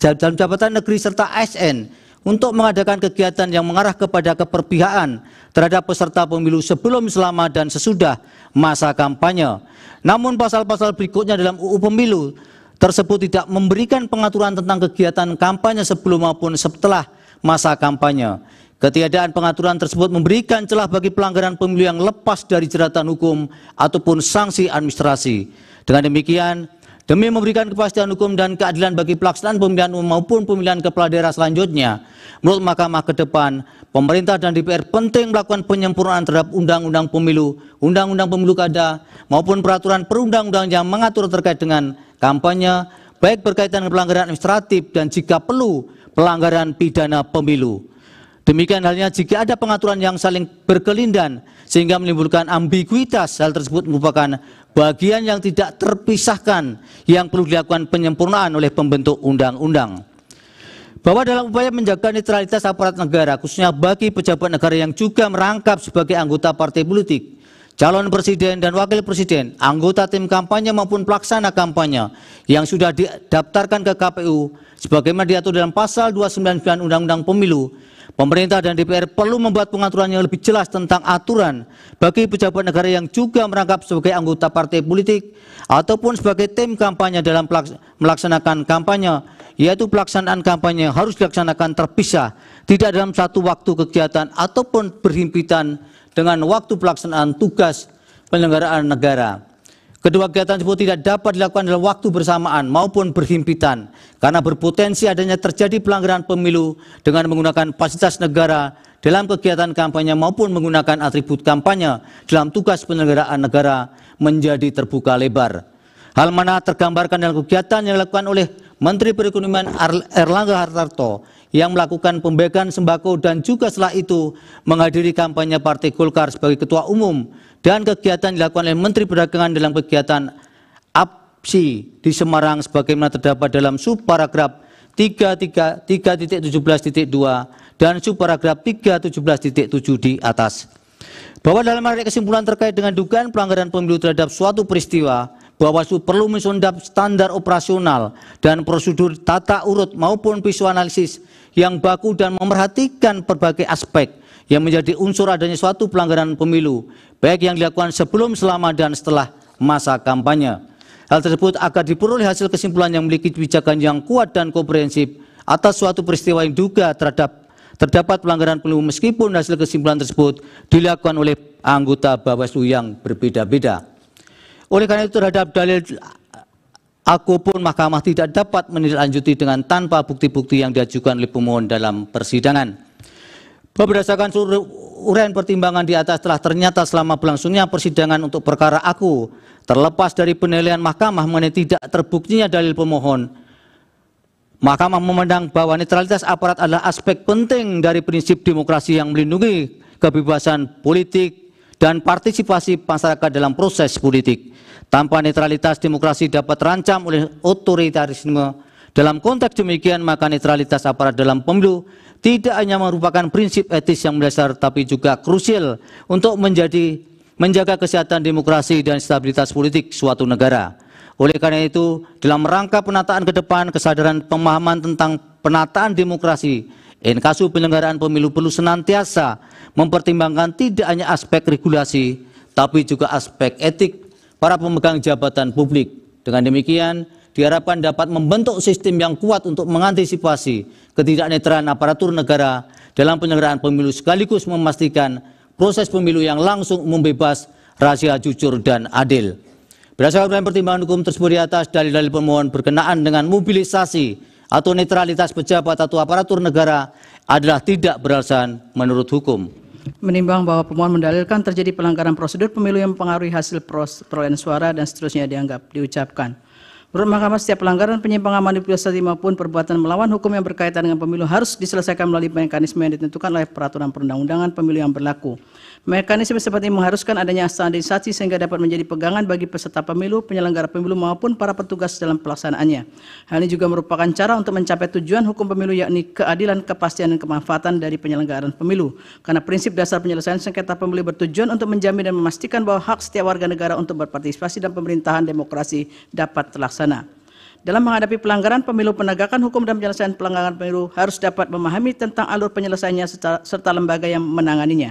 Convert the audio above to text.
dalam jabatan negeri serta ASN untuk mengadakan kegiatan yang mengarah kepada keperpihakan terhadap peserta pemilu sebelum, selama, dan sesudah masa kampanye. Namun pasal-pasal berikutnya dalam UU Pemilu tersebut tidak memberikan pengaturan tentang kegiatan kampanye sebelum maupun setelah masa kampanye. Ketiadaan pengaturan tersebut memberikan celah bagi pelanggaran pemilu yang lepas dari jeratan hukum ataupun sanksi administrasi. Dengan demikian, demi memberikan kepastian hukum dan keadilan bagi pelaksanaan pemilihan umum maupun pemilihan kepala daerah selanjutnya. Menurut Mahkamah ke depan, pemerintah dan DPR penting melakukan penyempurnaan terhadap Undang-Undang Pemilu, Undang-Undang Pemilu Kada, maupun peraturan perundang-undang yang mengatur terkait dengan kampanye, baik berkaitan dengan pelanggaran administratif dan jika perlu pelanggaran pidana pemilu. Demikian halnya jika ada pengaturan yang saling berkelindan sehingga menimbulkan ambiguitas, hal tersebut merupakan bagian yang tidak terpisahkan yang perlu dilakukan penyempurnaan oleh pembentuk undang-undang. Bahwa dalam upaya menjaga netralitas aparat negara, khususnya bagi pejabat negara yang juga merangkap sebagai anggota partai politik, calon presiden dan wakil presiden, anggota tim kampanye maupun pelaksana kampanye yang sudah didaftarkan ke KPU, sebagaimana diatur dalam pasal 299 Undang-Undang Pemilu, Pemerintah dan DPR perlu membuat pengaturan yang lebih jelas tentang aturan bagi pejabat negara yang juga merangkap sebagai anggota partai politik ataupun sebagai tim kampanye dalam melaksanakan kampanye, yaitu pelaksanaan kampanye yang harus dilaksanakan terpisah, tidak dalam satu waktu kegiatan ataupun berhimpitan dengan waktu pelaksanaan tugas penyelenggaraan negara. Kedua kegiatan tersebut tidak dapat dilakukan dalam waktu bersamaan maupun berhimpitan karena berpotensi adanya terjadi pelanggaran pemilu dengan menggunakan fasilitas negara dalam kegiatan kampanye maupun menggunakan atribut kampanye dalam tugas penyelenggaraan negara menjadi terbuka lebar. Hal mana tergambarkan dalam kegiatan yang dilakukan oleh Menteri Perekonomian Erlangga Hartarto yang melakukan pembeban sembako dan juga setelah itu menghadiri kampanye Partai Golkar sebagai Ketua Umum dan kegiatan dilakukan oleh Menteri Perdagangan dalam kegiatan APSI di Semarang sebagaimana terdapat dalam subparagraf 3.17.2 dan subparagraf 3.17.7 di atas. Bahwa dalam menarik kesimpulan terkait dengan dugaan pelanggaran pemilu terhadap suatu peristiwa, Bawaslu perlu mensondap standar operasional dan prosedur tata urut maupun visualisasi yang baku dan memerhatikan berbagai aspek yang menjadi unsur adanya suatu pelanggaran pemilu, baik yang dilakukan sebelum, selama, dan setelah masa kampanye. Hal tersebut agar diperoleh hasil kesimpulan yang memiliki kebijakan yang kuat dan komprehensif atas suatu peristiwa yang duga terhadap terdapat pelanggaran pemilu meskipun hasil kesimpulan tersebut dilakukan oleh anggota Bawaslu yang berbeda-beda. Oleh karena itu terhadap dalil aku pun mahkamah tidak dapat menindaklanjuti dengan tanpa bukti-bukti yang diajukan oleh pemohon dalam persidangan. Berdasarkan seluruh uraian pertimbangan di atas telah ternyata selama berlangsungnya persidangan untuk perkara aku terlepas dari penilaian mahkamah mengenai tidak terbuktinya dalil pemohon. Mahkamah memandang bahwa netralitas aparat adalah aspek penting dari prinsip demokrasi yang melindungi kebebasan politik, dan partisipasi masyarakat dalam proses politik. Tanpa netralitas demokrasi dapat terancam oleh otoritarisme. Dalam konteks demikian, maka netralitas aparat dalam pemilu tidak hanya merupakan prinsip etis yang mendasar, tapi juga krusial untuk menjadi menjaga kesehatan demokrasi dan stabilitas politik suatu negara. Oleh karena itu, dalam rangka penataan ke depan, kesadaran pemahaman tentang penataan demokrasi Inkasu penyelenggaraan pemilu perlu senantiasa mempertimbangkan tidak hanya aspek regulasi, tapi juga aspek etik para pemegang jabatan publik. Dengan demikian, diharapkan dapat membentuk sistem yang kuat untuk mengantisipasi ketidaknetralan aparatur negara dalam penyelenggaraan pemilu sekaligus memastikan proses pemilu yang langsung umum rahasia, jujur, dan adil. Berdasarkan pertimbangan hukum tersebut di atas, dalil-dalil pemohon berkenaan dengan mobilisasi atau netralitas pejabat atau aparatur negara adalah tidak beralasan menurut hukum. Menimbang bahwa pemohon mendalilkan terjadi pelanggaran prosedur pemilu yang mempengaruhi hasil perolehan suara dan seterusnya dianggap diucapkan. Menurut Mahkamah, setiap pelanggaran penyimpangan manipulasi maupun perbuatan melawan hukum yang berkaitan dengan pemilu harus diselesaikan melalui mekanisme yang ditentukan oleh peraturan perundang-undangan pemilu yang berlaku. Mekanisme seperti mengharuskan adanya standarisasi sehingga dapat menjadi pegangan bagi peserta pemilu, penyelenggara pemilu maupun para petugas dalam pelaksanaannya. Hal ini juga merupakan cara untuk mencapai tujuan hukum pemilu yakni keadilan, kepastian dan kemanfaatan dari penyelenggaraan pemilu. Karena prinsip dasar penyelesaian sengketa pemilu bertujuan untuk menjamin dan memastikan bahwa hak setiap warga negara untuk berpartisipasi dalam pemerintahan demokrasi dapat terlaksana terlaksana. Dalam menghadapi pelanggaran pemilu, penegakan hukum dan penyelesaian pelanggaran pemilu harus dapat memahami tentang alur penyelesaiannya serta lembaga yang menanganinya.